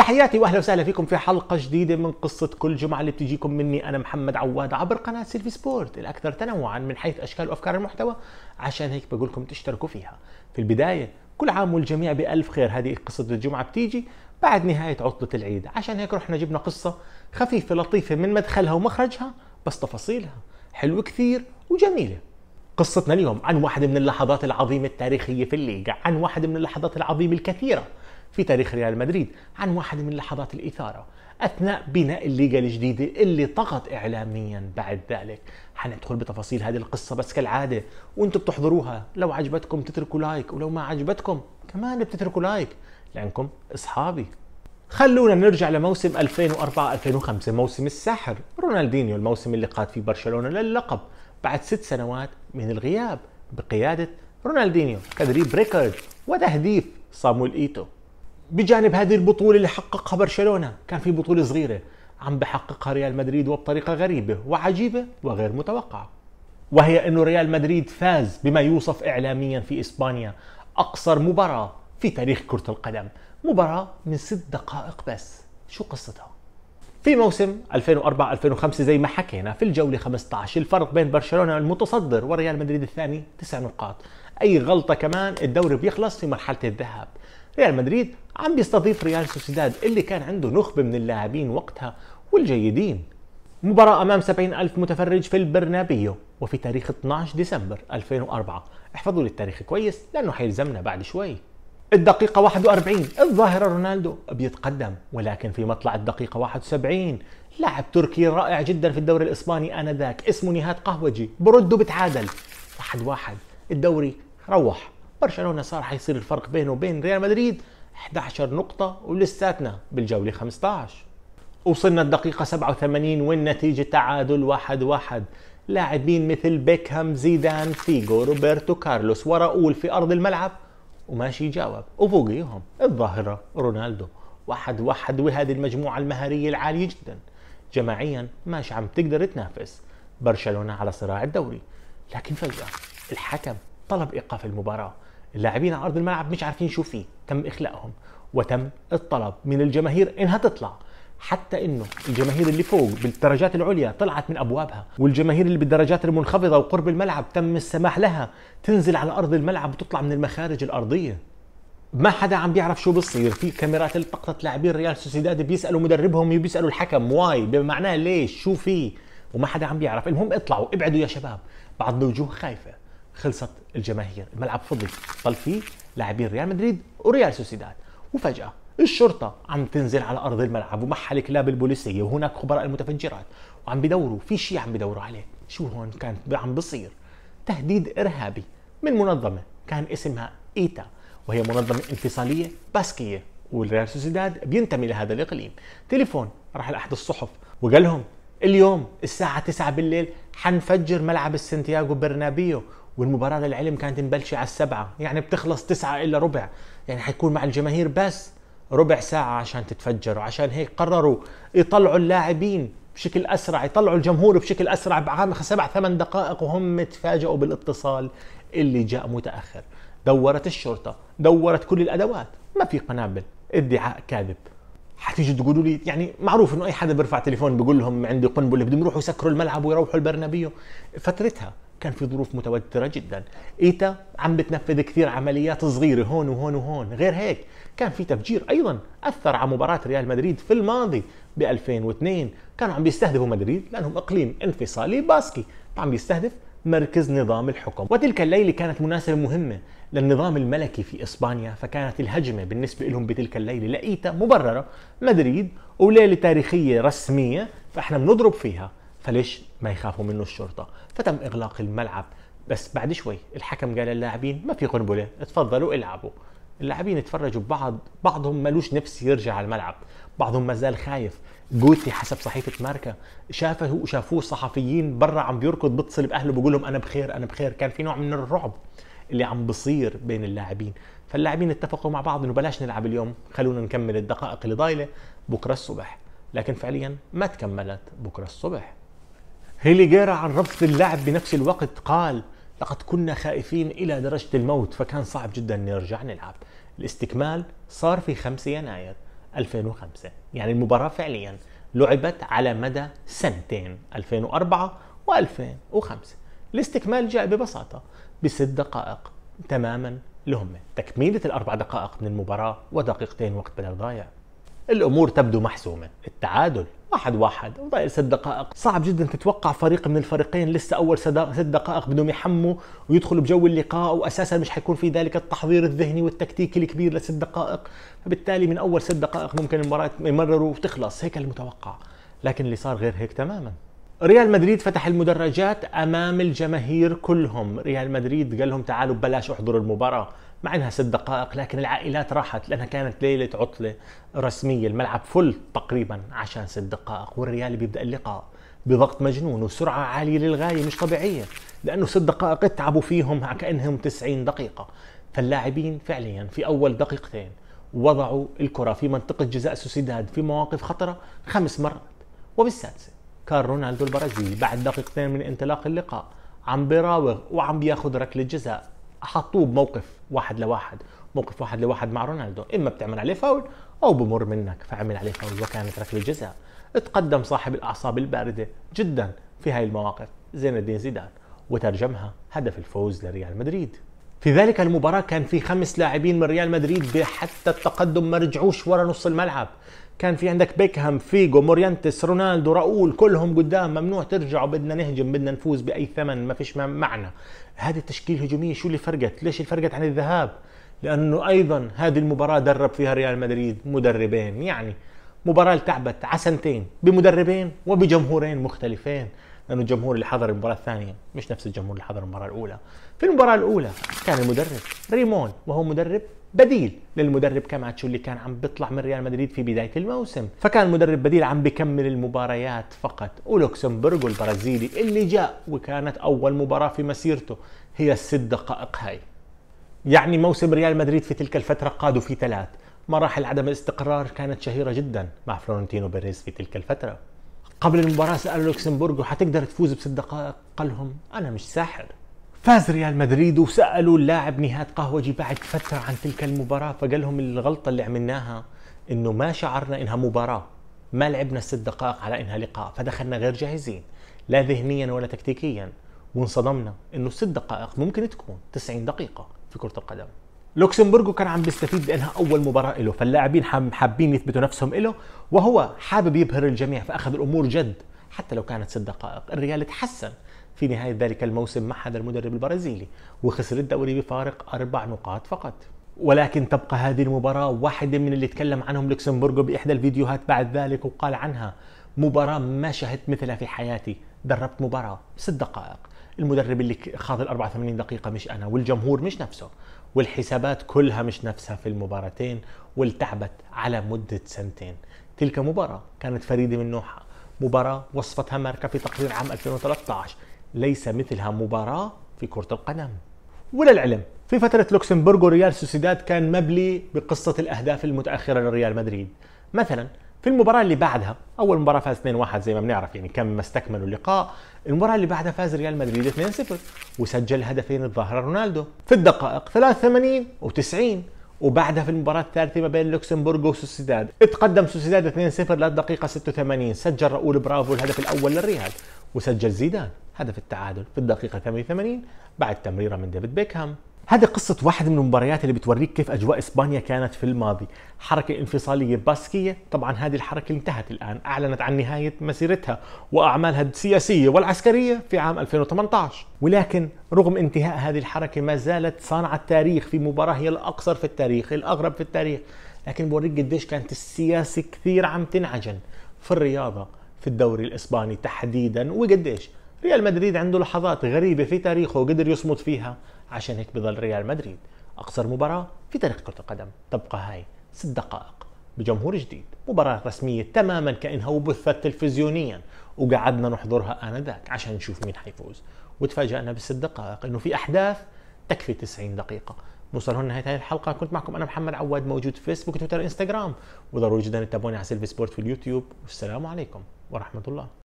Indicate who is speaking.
Speaker 1: تحياتي واهلا وسهلا فيكم في حلقه جديده من قصه كل جمعه اللي بتجيكم مني انا محمد عواد عبر قناه سيلفي سبورت الاكثر تنوعا من حيث اشكال وافكار المحتوى عشان هيك بقول لكم تشتركوا فيها في البدايه كل عام والجميع بالف خير هذه قصه الجمعه بتيجي بعد نهايه عطله العيد عشان هيك رحنا جبنا قصه خفيفه لطيفه من مدخلها ومخرجها بس تفاصيلها حلوه كثير وجميله قصتنا اليوم عن واحدة من اللحظات العظيمة التاريخية في الليغا عن واحدة من اللحظات العظيمة الكثيرة في تاريخ ريال مدريد عن واحد من لحظات الإثارة أثناء بناء الليغا الجديدة اللي طغت إعلاميا بعد ذلك حندخل بتفاصيل هذه القصة بس كالعادة وانتم بتحضروها لو عجبتكم تتركوا لايك ولو ما عجبتكم كمان بتتركوا لايك لأنكم أصحابي خلونا نرجع لموسم 2004-2005 موسم الساحر رونالدينيو الموسم اللي قاد فيه برشلونة للقب بعد ست سنوات من الغياب بقيادة رونالدينيو تدريب ريكارد وتهديف صامويل إيتو بجانب هذه البطولة اللي حققها برشلونة كان في بطولة صغيرة عم بحققها ريال مدريد وبطريقة غريبة وعجيبة وغير متوقعة وهي أنه ريال مدريد فاز بما يوصف إعلاميا في إسبانيا أقصر مباراة في تاريخ كرة القدم مباراة من ست دقائق بس شو قصتها؟ في موسم 2004-2005 زي ما حكينا في الجولة 15 الفرق بين برشلونة المتصدر وريال مدريد الثاني 9 نقاط أي غلطة كمان الدوري بيخلص في مرحلة الذهاب ريال مدريد عم بيستضيف ريال سوسيداد اللي كان عنده نخبة من اللاعبين وقتها والجيدين مباراة أمام 70 ألف متفرج في البرنابيو وفي تاريخ 12 ديسمبر 2004 احفظوا لي التاريخ كويس لأنه حيلزمنا بعد شوي الدقيقة 41 الظاهرة رونالدو بيتقدم ولكن في مطلع الدقيقة 71 لاعب تركي رائع جدا في الدوري الإسباني آنذاك اسمه نهاد قهوجي برده بتعادل واحد واحد الدوري روح برشلونه صار حيصير الفرق بينه وبين ريال مدريد 11 نقطه ولساتنا بالجوله 15 وصلنا الدقيقة 87 والنتيجة تعادل واحد واحد لاعبين مثل بيكهام زيدان فيجو روبرتو كارلوس وراؤول في أرض الملعب وماشي يجاوب وفوقيهم الظاهرة رونالدو واحد واحد وهذه المجموعة المهارية العالية جدا جماعيا ماشي عم تقدر تنافس برشلونة على صراع الدوري لكن فجأة الحكم طلب إيقاف المباراة اللاعبين على ارض الملعب مش عارفين شو فيه تم اخلاقهم وتم الطلب من الجماهير انها تطلع حتى انه الجماهير اللي فوق بالدرجات العليا طلعت من ابوابها والجماهير اللي بالدرجات المنخفضه وقرب الملعب تم السماح لها تنزل على ارض الملعب وتطلع من المخارج الارضيه ما حدا عم بيعرف شو بصير في كاميرات التقطت لاعبين ريال سوسيداد بيسالوا مدربهم وبيسالوا الحكم واي بمعناه ليش شو في وما حدا عم بيعرف المهم اطلعوا ابعدوا يا شباب بعض الوجوه خايفه خلصت الجماهير الملعب فضي ضل فيه لاعبين ريال مدريد وريال سوسيداد وفجاه الشرطه عم تنزل على ارض الملعب ومحل الكلاب البوليسيه وهناك خبراء المتفجرات وعم بدوروا في شيء عم بدوروا عليه شو هون كان عم بصير تهديد ارهابي من منظمه كان اسمها ايتا وهي منظمه انفصاليه باسكيه والريال سوسيداد بينتمي لهذا الاقليم تليفون راح لاحد الصحف وقال لهم اليوم الساعة 9 بالليل حنفجر ملعب السنتياغو برنابيو والمباراه للعلم كانت مبلشه على السبعه يعني بتخلص تسعة الا ربع يعني حيكون مع الجماهير بس ربع ساعه عشان تتفجر وعشان هيك قرروا يطلعوا اللاعبين بشكل اسرع يطلعوا الجمهور بشكل اسرع بعام سبع ثمان دقائق وهم تفاجئوا بالاتصال اللي جاء متاخر دورت الشرطه دورت كل الادوات ما في قنابل ادعاء كاذب حتيجوا تقولوا لي يعني معروف انه اي حدا بيرفع تليفون بقول لهم عندي قنبله بدهم يروحوا يسكروا الملعب ويروحوا البرنابيو فترتها كان في ظروف متوتره جدا ايتا عم بتنفذ كثير عمليات صغيره هون وهون وهون غير هيك كان في تفجير ايضا اثر على مباراه ريال مدريد في الماضي ب 2002 كانوا عم بيستهدفوا مدريد لانهم اقليم انفصالي باسكي عم بيستهدف مركز نظام الحكم وتلك الليلة كانت مناسبة مهمة للنظام الملكي في إسبانيا فكانت الهجمة بالنسبة لهم بتلك الليلة لقيتها مبررة مدريد وليلة تاريخية رسمية فإحنا بنضرب فيها فليش ما يخافوا منه الشرطه فتم اغلاق الملعب بس بعد شوي الحكم قال للاعبين ما في قنبله اتفضلوا العبوا اللاعبين اتفرجوا ببعض بعضهم ملوش نفس يرجع على الملعب بعضهم ما زال خايف جوتي حسب صحيفه ماركا شافه شافوه صحفيين برا عم بيركض بيتصل باهله بقول لهم انا بخير انا بخير كان في نوع من الرعب اللي عم بصير بين اللاعبين فاللاعبين اتفقوا مع بعض انه بلاش نلعب اليوم خلونا نكمل الدقائق اللي ضايله بكره الصبح لكن فعليا ما تكملت بكره الصبح هيلي جيرا عن ربط اللعب بنفس الوقت قال لقد كنا خائفين إلى درجة الموت فكان صعب جدا نرجع نلعب الاستكمال صار في 5 يناير 2005 يعني المباراة فعليا لعبت على مدى سنتين 2004 و2005 الاستكمال جاء ببساطة بست دقائق تماما لهم تكميلة الأربع دقائق من المباراة ودقيقتين وقت بدل ضايع الأمور تبدو محسومة التعادل واحد واحد ضايل ست دقائق صعب جدا تتوقع فريق من الفريقين لسه اول ست دقائق بدهم يحموا ويدخلوا بجو اللقاء واساسا مش حيكون في ذلك التحضير الذهني والتكتيكي الكبير لست دقائق فبالتالي من اول ست دقائق ممكن المباراه يمرروا وتخلص هيك المتوقع لكن اللي صار غير هيك تماما ريال مدريد فتح المدرجات امام الجماهير كلهم ريال مدريد قال لهم تعالوا بلاش احضروا المباراه مع انها ست دقائق لكن العائلات راحت لانها كانت ليله عطله رسميه الملعب فل تقريبا عشان ست دقائق والريال بيبدا اللقاء بضغط مجنون وسرعه عاليه للغايه مش طبيعيه لانه ست دقائق تعبوا فيهم كانهم 90 دقيقه فاللاعبين فعليا في اول دقيقتين وضعوا الكره في منطقه جزاء سوسيداد في مواقف خطره خمس مرات وبالسادسه كان رونالدو البرازيلي بعد دقيقتين من انطلاق اللقاء عم بيراوغ وعم بياخذ ركله جزاء حطوه بموقف واحد لواحد موقف واحد لواحد مع رونالدو اما بتعمل عليه فاول او بمر منك فعمل عليه فاول وكانت ركله جزاء تقدم صاحب الاعصاب البارده جدا في هاي المواقف زين الدين زيدان وترجمها هدف الفوز لريال مدريد في ذلك المباراة كان في خمس لاعبين من ريال مدريد حتى التقدم ما رجعوش ورا نص الملعب كان في عندك بيكهام فيجو موريانتس رونالدو راؤول كلهم قدام ممنوع ترجعوا بدنا نهجم بدنا نفوز باي ثمن ما فيش معنى هذه التشكيل الهجوميه شو اللي فرقت ليش اللي فرقت عن الذهاب لانه ايضا هذه المباراه درب فيها ريال مدريد مدربين يعني مباراه التعبت على سنتين بمدربين وبجمهورين مختلفين لانه الجمهور اللي حضر المباراه الثانيه مش نفس الجمهور اللي حضر المباراه الاولى في المباراه الاولى كان المدرب ريمون وهو مدرب بديل للمدرب كاماتشو اللي كان عم بيطلع من ريال مدريد في بدايه الموسم فكان مدرب بديل عم بكمل المباريات فقط ولوكسمبورغ البرازيلي اللي جاء وكانت اول مباراه في مسيرته هي الست دقائق هاي يعني موسم ريال مدريد في تلك الفتره قادوا في ثلاث مراحل عدم الاستقرار كانت شهيره جدا مع فلورنتينو بيريز في تلك الفتره قبل المباراه سال لوكسمبورغ حتقدر تفوز بست دقائق قال لهم انا مش ساحر فاز ريال مدريد وسالوا اللاعب نهاد قهوجي بعد فتره عن تلك المباراه فقال لهم الغلطه اللي عملناها انه ما شعرنا انها مباراه ما لعبنا الست دقائق على انها لقاء فدخلنا غير جاهزين لا ذهنيا ولا تكتيكيا وانصدمنا انه الست دقائق ممكن تكون 90 دقيقه في كره القدم لوكسمبورغو كان عم بيستفيد لانها اول مباراه له فاللاعبين حابين يثبتوا نفسهم له وهو حابب يبهر الجميع فاخذ الامور جد حتى لو كانت ست دقائق الريال تحسن في نهاية ذلك الموسم مع هذا المدرب البرازيلي وخسر الدوري بفارق أربع نقاط فقط ولكن تبقى هذه المباراة واحدة من اللي تكلم عنهم لوكسمبورغ بإحدى الفيديوهات بعد ذلك وقال عنها مباراة ما شهدت مثلها في حياتي دربت مباراة ست دقائق المدرب اللي خاض ال 84 دقيقة مش أنا والجمهور مش نفسه والحسابات كلها مش نفسها في المباراتين والتعبت على مدة سنتين تلك مباراة كانت فريدة من نوعها مباراة وصفتها ماركا في تقرير عام 2013 ليس مثلها مباراة في كرة القدم وللعلم في فترة لوكسمبورغ وريال سوسيداد كان مبلي بقصة الأهداف المتأخرة لريال مدريد مثلا في المباراة اللي بعدها أول مباراة فاز 2-1 زي ما بنعرف يعني كم ما استكملوا اللقاء المباراة اللي بعدها فاز ريال مدريد 2-0 وسجل هدفين الظاهرة رونالدو في الدقائق 83 و90 وبعدها في المباراة الثالثة ما بين لوكسمبورغ وسوسيداد اتقدم سوسيداد 2-0 للدقيقة 86 سجل راؤول برافو الهدف الأول للريال وسجل زيدان هدف التعادل في الدقيقة 88 بعد تمريرة من ديفيد بيكهام هذه قصة واحد من المباريات اللي بتوريك كيف أجواء إسبانيا كانت في الماضي حركة انفصالية باسكية طبعا هذه الحركة انتهت الآن أعلنت عن نهاية مسيرتها وأعمالها السياسية والعسكرية في عام 2018 ولكن رغم انتهاء هذه الحركة ما زالت صانعة تاريخ في مباراة هي الأقصر في التاريخ الأغرب في التاريخ لكن بوريك قديش كانت السياسة كثير عم تنعجن في الرياضة في الدوري الإسباني تحديدا وقديش ريال مدريد عنده لحظات غريبة في تاريخه قدر يصمد فيها عشان هيك بضل ريال مدريد أقصر مباراة في تاريخ كرة القدم تبقى هاي ست دقائق بجمهور جديد مباراة رسمية تماما كأنها وبثت تلفزيونيا وقعدنا نحضرها آنذاك عشان نشوف مين حيفوز وتفاجأنا بالست دقائق إنه في أحداث تكفي 90 دقيقة نوصل هون نهايه هذه الحلقه كنت معكم انا محمد عواد موجود في فيسبوك تويتر انستغرام وضروري جدا تتابعوني على سيلفي سبورت في اليوتيوب والسلام عليكم ورحمه الله